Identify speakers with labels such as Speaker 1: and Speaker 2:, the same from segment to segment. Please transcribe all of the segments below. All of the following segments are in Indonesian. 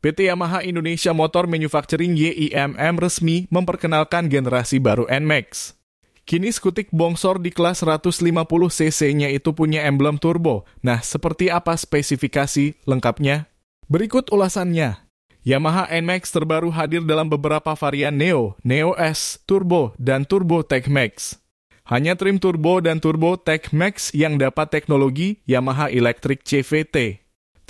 Speaker 1: PT Yamaha Indonesia Motor Manufacturing YIMM resmi memperkenalkan generasi baru NMAX. Kini skutik bongsor di kelas 150cc-nya itu punya emblem turbo. Nah, seperti apa spesifikasi lengkapnya? Berikut ulasannya. Yamaha NMAX terbaru hadir dalam beberapa varian Neo, Neo S, Turbo, dan Turbo Tech Max. Hanya trim turbo dan turbo Tech Max yang dapat teknologi Yamaha Electric CVT.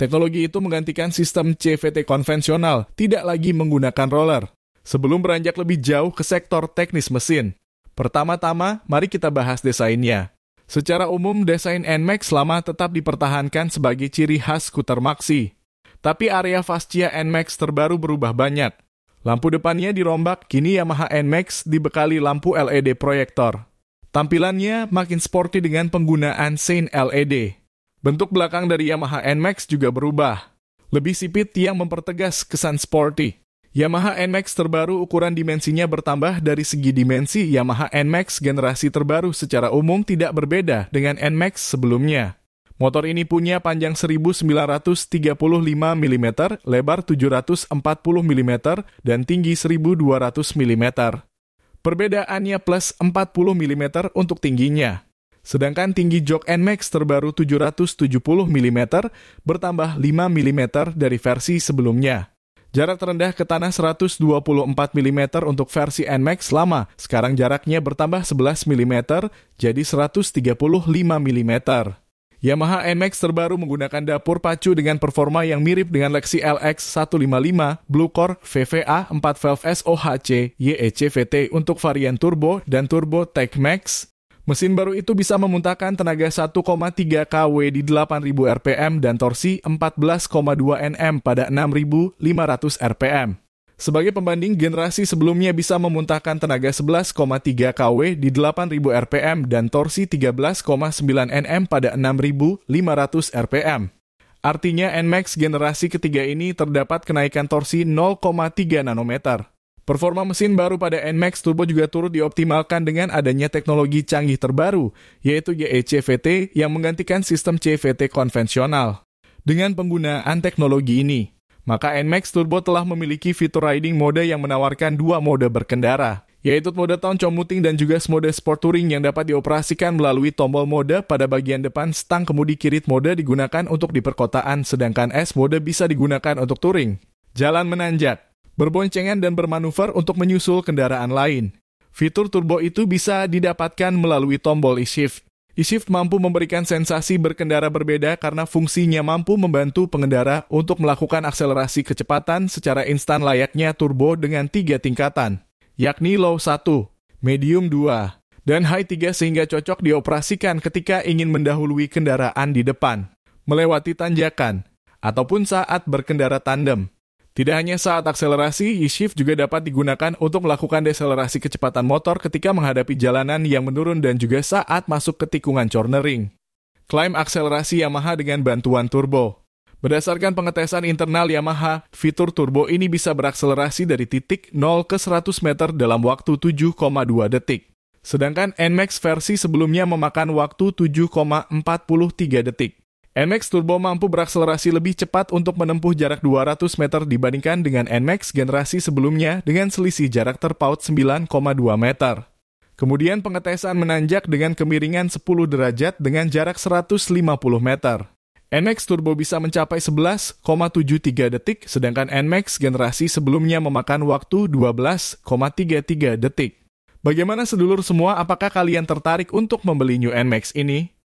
Speaker 1: Teknologi itu menggantikan sistem CVT konvensional, tidak lagi menggunakan roller. Sebelum beranjak lebih jauh ke sektor teknis mesin, pertama-tama mari kita bahas desainnya. Secara umum, desain NMAX lama tetap dipertahankan sebagai ciri khas skuter Maxi. Tapi area fascia NMAX terbaru berubah banyak. Lampu depannya dirombak, kini Yamaha NMAX dibekali lampu LED proyektor. Tampilannya makin sporty dengan penggunaan sein LED. Bentuk belakang dari Yamaha NMAX juga berubah. Lebih sipit yang mempertegas kesan sporty. Yamaha NMAX terbaru ukuran dimensinya bertambah dari segi dimensi Yamaha NMAX generasi terbaru secara umum tidak berbeda dengan NMAX sebelumnya. Motor ini punya panjang 1935 mm, lebar 740 mm, dan tinggi 1200 mm. Perbedaannya plus 40 mm untuk tingginya, Sedangkan tinggi jok NMAX terbaru 770 mm bertambah 5 mm dari versi sebelumnya. Jarak terendah ke tanah 124 mm untuk versi NMAX lama, sekarang jaraknya bertambah 11 mm jadi 135 mm. Yamaha NMAX terbaru menggunakan dapur pacu dengan performa yang mirip dengan Lexi LX 155 Blue Core VVA 4 valve SOHC YECVT untuk varian turbo dan turbo Tech Max Mesin baru itu bisa memuntahkan tenaga 1,3 kW di 8.000 RPM dan torsi 14,2 Nm pada 6.500 RPM. Sebagai pembanding, generasi sebelumnya bisa memuntahkan tenaga 11,3 kW di 8.000 RPM dan torsi 13,9 Nm pada 6.500 RPM. Artinya NMAX generasi ketiga ini terdapat kenaikan torsi 0,3 nanometer. Performa mesin baru pada NMAX Turbo juga turut dioptimalkan dengan adanya teknologi canggih terbaru, yaitu GECVT yang menggantikan sistem CVT konvensional. Dengan penggunaan teknologi ini, maka NMAX Turbo telah memiliki fitur riding mode yang menawarkan dua mode berkendara, yaitu mode town commuting dan juga mode sport touring yang dapat dioperasikan melalui tombol mode pada bagian depan stang kemudi kiri mode digunakan untuk di perkotaan, sedangkan S mode bisa digunakan untuk touring. Jalan menanjak berboncengan dan bermanuver untuk menyusul kendaraan lain. Fitur turbo itu bisa didapatkan melalui tombol e-shift. E-shift mampu memberikan sensasi berkendara berbeda karena fungsinya mampu membantu pengendara untuk melakukan akselerasi kecepatan secara instan layaknya turbo dengan tiga tingkatan, yakni low 1, medium 2, dan high 3 sehingga cocok dioperasikan ketika ingin mendahului kendaraan di depan, melewati tanjakan, ataupun saat berkendara tandem. Tidak hanya saat akselerasi, e-shift juga dapat digunakan untuk melakukan deselerasi kecepatan motor ketika menghadapi jalanan yang menurun dan juga saat masuk ke tikungan cornering. Klaim akselerasi Yamaha dengan bantuan turbo. Berdasarkan pengetesan internal Yamaha, fitur turbo ini bisa berakselerasi dari titik 0 ke 100 meter dalam waktu 7,2 detik. Sedangkan NMAX versi sebelumnya memakan waktu 7,43 detik. NMAX Turbo mampu berakselerasi lebih cepat untuk menempuh jarak 200 meter dibandingkan dengan NMAX generasi sebelumnya dengan selisih jarak terpaut 9,2 meter. Kemudian pengetesan menanjak dengan kemiringan 10 derajat dengan jarak 150 meter. NMAX Turbo bisa mencapai 11,73 detik, sedangkan NMAX generasi sebelumnya memakan waktu 12,33 detik. Bagaimana sedulur semua, apakah kalian tertarik untuk membeli New NMAX ini?